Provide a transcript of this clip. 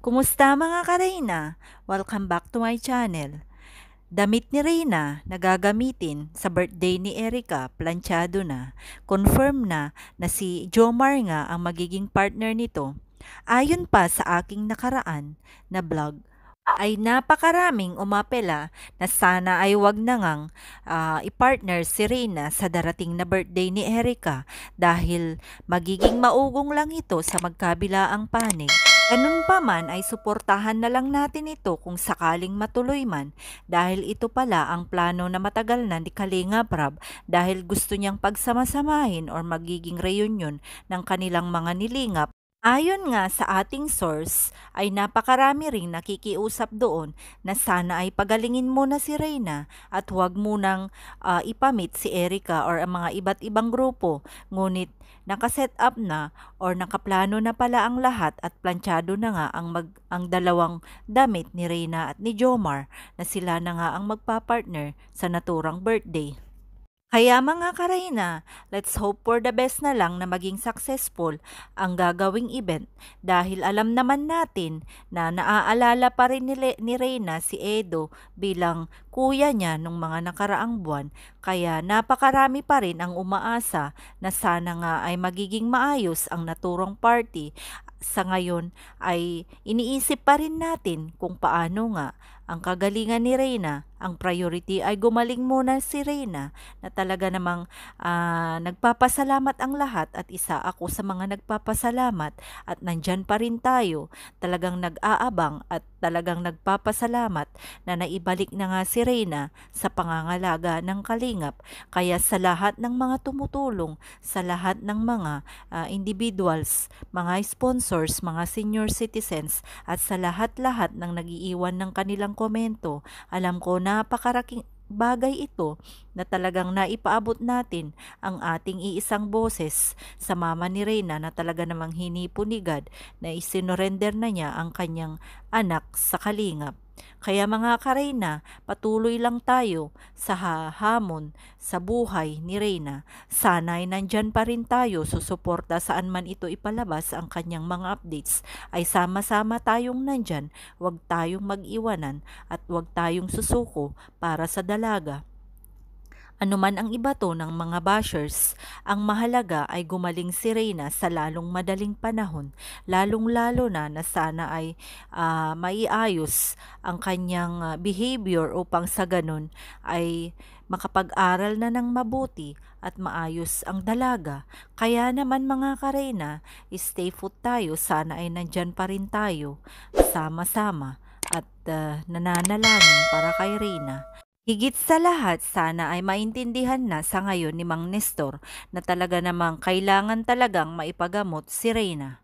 Kumusta mga kareyna? Welcome back to my channel. Damit ni Reyna na gagamitin sa birthday ni Erika, planchado na. Confirm na na si Jomar nga ang magiging partner nito. Ayon pa sa aking nakaraan na vlog, ay napakaraming umapela na sana ay wag na ngang uh, ipartner si Reyna sa darating na birthday ni Erika dahil magiging maugong lang ito sa magkabila ang panig Ganun pa man ay suportahan na lang natin ito kung sakaling matuloy man dahil ito pala ang plano na matagal na ni Kalinga Prab dahil gusto niyang pagsamasamahin or magiging reunion ng kanilang mga nilingap Ayon nga sa ating source, ay napakarami ring nakikiusap doon na sana ay pagalingin muna si Reyna at huwag munang uh, ipamit si Erica or ang mga iba't ibang grupo. Ngunit nakaset up na or nakaplano na pala ang lahat at planchado na nga ang, mag, ang dalawang damit ni Reyna at ni Jomar na sila na nga ang magpapartner sa naturang birthday. Kaya mga karayna, let's hope for the best na lang na maging successful ang gagawing event dahil alam naman natin na naaalala pa rin ni, Le- ni Reyna si Edo bilang kuya niya nung mga nakaraang buwan kaya napakarami pa rin ang umaasa na sana nga ay magiging maayos ang naturong party sa ngayon ay iniisip pa rin natin kung paano nga ang kagalingan ni Reyna ang priority ay gumaling muna si Reyna na talaga namang uh, nagpapasalamat ang lahat at isa ako sa mga nagpapasalamat at nandyan pa rin tayo talagang nag-aabang at talagang nagpapasalamat na naibalik na nga si Reyna sa pangangalaga ng kalingap. Kaya sa lahat ng mga tumutulong, sa lahat ng mga uh, individuals, mga sponsors, mga senior citizens at sa lahat-lahat ng nagiiwan ng kanilang komento, alam ko na napakaraking bagay ito na talagang naipaabot natin ang ating iisang boses sa mama ni Reyna na talaga namang hinipo ni God na isinorender na niya ang kanyang anak sa kalingap. Kaya mga kareyna, patuloy lang tayo sa hahamon sa buhay ni Reyna. Sana'y ay nandyan pa rin tayo susuporta saan man ito ipalabas ang kanyang mga updates ay sama-sama tayong nandyan, huwag tayong mag-iwanan at huwag tayong susuko para sa dalaga. Anuman ang ibato ng mga bashers, ang mahalaga ay gumaling si Reyna sa lalong madaling panahon, lalong-lalo na na sana ay uh, maiayos ang kanyang ah, behavior upang sa ganun ay makapag-aral na ng mabuti at maayos ang dalaga. Kaya naman mga karena, stay foot tayo, sana ay nandyan pa rin tayo, sama-sama at uh, nananalangin para kay Reyna. Higit sa lahat, sana ay maintindihan na sa ngayon ni Mang Nestor na talaga namang kailangan talagang maipagamot si Reyna.